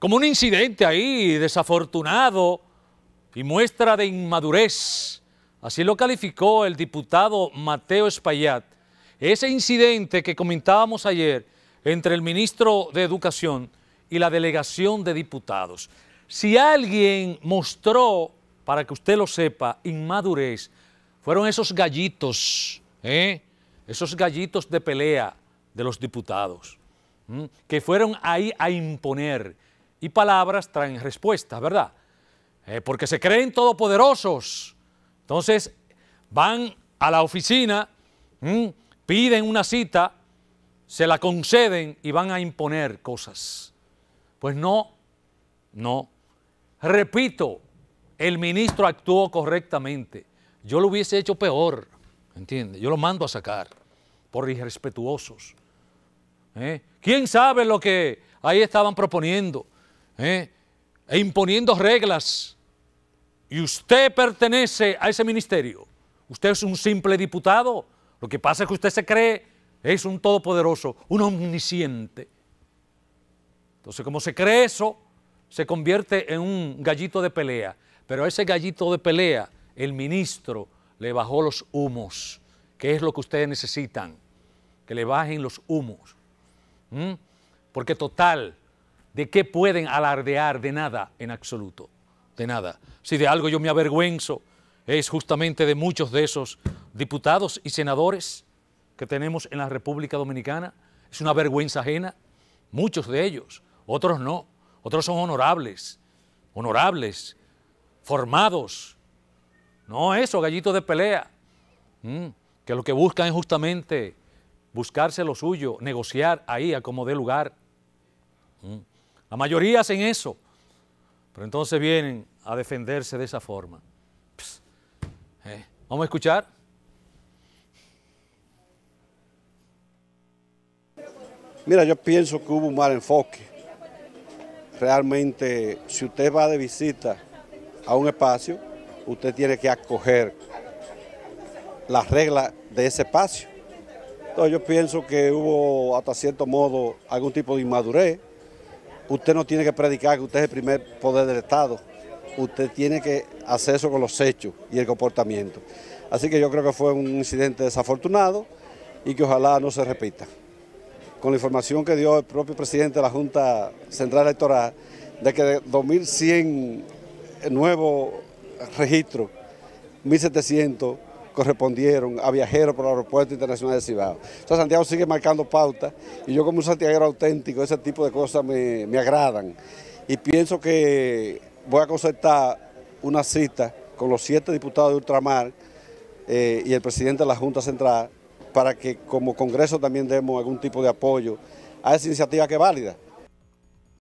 como un incidente ahí desafortunado y muestra de inmadurez. Así lo calificó el diputado Mateo Espaillat. Ese incidente que comentábamos ayer entre el ministro de Educación y la delegación de diputados. Si alguien mostró, para que usted lo sepa, inmadurez, fueron esos gallitos, ¿eh? esos gallitos de pelea de los diputados, que fueron ahí a imponer y palabras traen respuesta, ¿verdad? Eh, porque se creen todopoderosos. Entonces van a la oficina, mm, piden una cita, se la conceden y van a imponer cosas. Pues no, no. Repito, el ministro actuó correctamente. Yo lo hubiese hecho peor, ¿entiendes? Yo lo mando a sacar por irrespetuosos. ¿Eh? ¿Quién sabe lo que ahí estaban proponiendo? ¿Eh? e imponiendo reglas. Y usted pertenece a ese ministerio. Usted es un simple diputado. Lo que pasa es que usted se cree, es un todopoderoso, un omnisciente. Entonces, como se cree eso, se convierte en un gallito de pelea. Pero a ese gallito de pelea, el ministro le bajó los humos, que es lo que ustedes necesitan, que le bajen los humos. ¿Mm? Porque total, ¿De qué pueden alardear? De nada, en absoluto, de nada. Si de algo yo me avergüenzo es justamente de muchos de esos diputados y senadores que tenemos en la República Dominicana. Es una vergüenza ajena, muchos de ellos, otros no, otros son honorables, honorables, formados. No eso, gallitos de pelea, mm. que lo que buscan es justamente buscarse lo suyo, negociar ahí a como dé lugar. Mm. La mayoría hacen eso. Pero entonces vienen a defenderse de esa forma. Eh, Vamos a escuchar. Mira, yo pienso que hubo un mal enfoque. Realmente, si usted va de visita a un espacio, usted tiene que acoger las reglas de ese espacio. Entonces yo pienso que hubo hasta cierto modo algún tipo de inmadurez usted no tiene que predicar que usted es el primer poder del Estado, usted tiene que hacer eso con los hechos y el comportamiento. Así que yo creo que fue un incidente desafortunado y que ojalá no se repita. Con la información que dio el propio presidente de la Junta Central Electoral, de que de 2.100 nuevos registros, 1.700 respondieron a viajeros por el Aeropuerto Internacional de Cibao. Santiago sigue marcando pautas y yo como un santiaguero auténtico, ese tipo de cosas me, agradan. Y pienso que voy a concertar una cita con los siete diputados de Ultramar eh, y el presidente de la Junta Central para que como Congreso también demos algún tipo de apoyo a esa iniciativa que es válida.